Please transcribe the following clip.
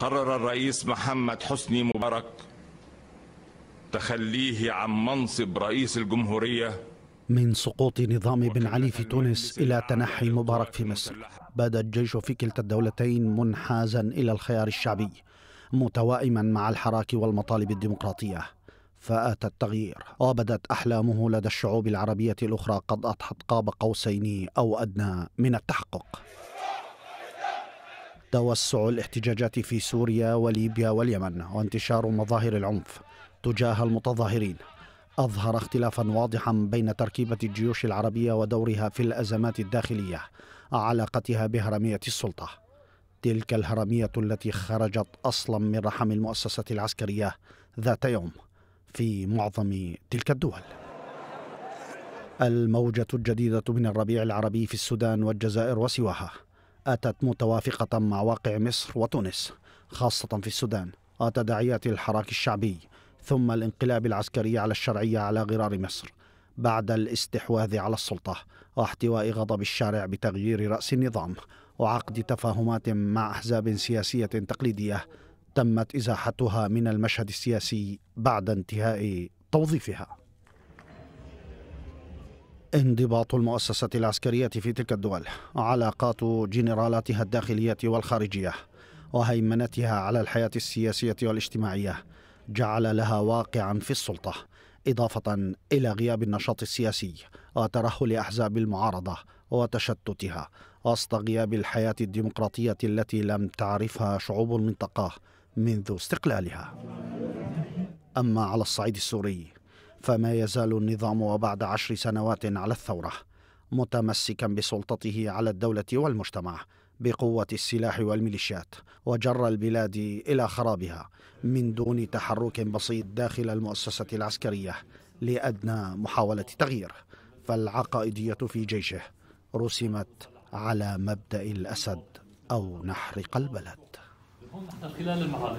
قرر الرئيس محمد حسني مبارك تخليه عن منصب رئيس الجمهورية من سقوط نظام بن علي في تونس إلى تنحي مبارك في مصر بدا الجيش في كلتا الدولتين منحازا إلى الخيار الشعبي متوائما مع الحراك والمطالب الديمقراطية فآتى التغيير وبدت أحلامه لدى الشعوب العربية الأخرى قد أضحت قاب قوسين أو أدنى من التحقق توسع الاحتجاجات في سوريا وليبيا واليمن وانتشار مظاهر العنف تجاه المتظاهرين أظهر اختلافا واضحا بين تركيبة الجيوش العربية ودورها في الأزمات الداخلية علاقتها بهرمية السلطة تلك الهرمية التي خرجت أصلا من رحم المؤسسة العسكرية ذات يوم في معظم تلك الدول الموجة الجديدة من الربيع العربي في السودان والجزائر وسواها أتت متوافقة مع واقع مصر وتونس خاصة في السودان وتداعيات الحراك الشعبي ثم الانقلاب العسكري على الشرعية على غرار مصر بعد الاستحواذ على السلطة واحتواء غضب الشارع بتغيير رأس النظام وعقد تفاهمات مع أحزاب سياسية تقليدية تمت إزاحتها من المشهد السياسي بعد انتهاء توظيفها انضباط المؤسسة العسكرية في تلك الدول علاقات جنرالاتها الداخلية والخارجية وهيمنتها على الحياة السياسية والاجتماعية جعل لها واقعا في السلطة إضافة إلى غياب النشاط السياسي وترهل أحزاب المعارضة وتشتتها وسط غياب الحياة الديمقراطية التي لم تعرفها شعوب المنطقة منذ استقلالها أما على الصعيد السوري فما يزال النظام وبعد عشر سنوات على الثوره متمسكا بسلطته على الدوله والمجتمع بقوه السلاح والميليشيات وجر البلاد الى خرابها من دون تحرك بسيط داخل المؤسسه العسكريه لادنى محاوله تغيير فالعقائديه في جيشه رسمت على مبدا الاسد او نحرق البلد خلال المعارك